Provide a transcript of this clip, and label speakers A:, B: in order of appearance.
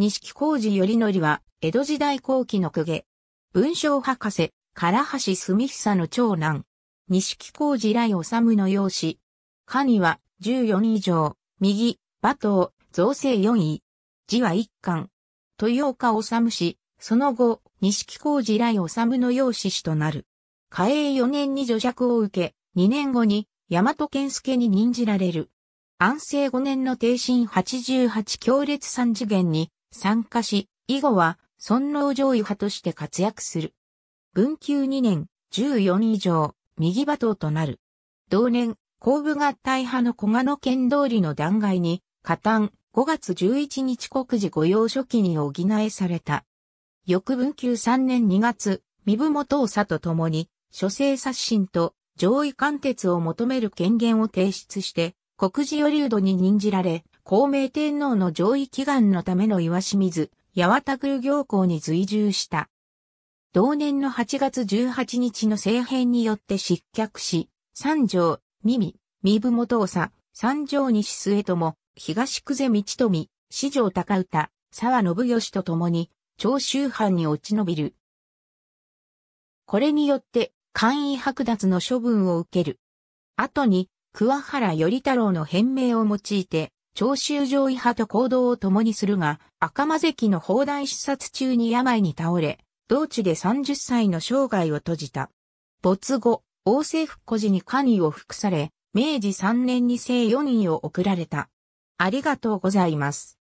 A: 錦
B: 浩二頼則は、江戸時代後期の公家。文章博士、唐橋住久の長男。錦浩二来治の養子。下には、14以上、右、馬頭、造成4位。字は一巻。豊岡治氏、その後、錦浩二来治の養子氏となる。嘉永4年に助爵を受け、2年後に、大和健介に任じられる。安政5年の定身88強烈三次元に、参加し、以後は尊王上位派として活躍する。文久2年、14以上、右馬頭となる。同年、後部合体派の小賀野県通りの断崖に、加担、5月11日国事御用書記に補えされた。翌文久3年2月、身分元長と共に、諸生刷新と上位貫徹を求める権限を提出して、国事与流度に任じられ、孔明天皇の上位祈願のための岩清水、八幡宮行行に随従した。同年の8月18日の政変によって失脚し、三条、耳、三部元長、三条西末友、東久世道富、四条高歌、沢信義と共に、長州藩に落ち延びる。これによって、簡易剥奪の処分を受ける。後に、桑原頼太郎の変名を用いて、長州上位派と行動を共にするが、赤間関の砲弾視察中に病に倒れ、同地で30歳の生涯を閉じた。没後、王政復古時に官位を服され、明治3年に生四位を送られた。ありがとうございます。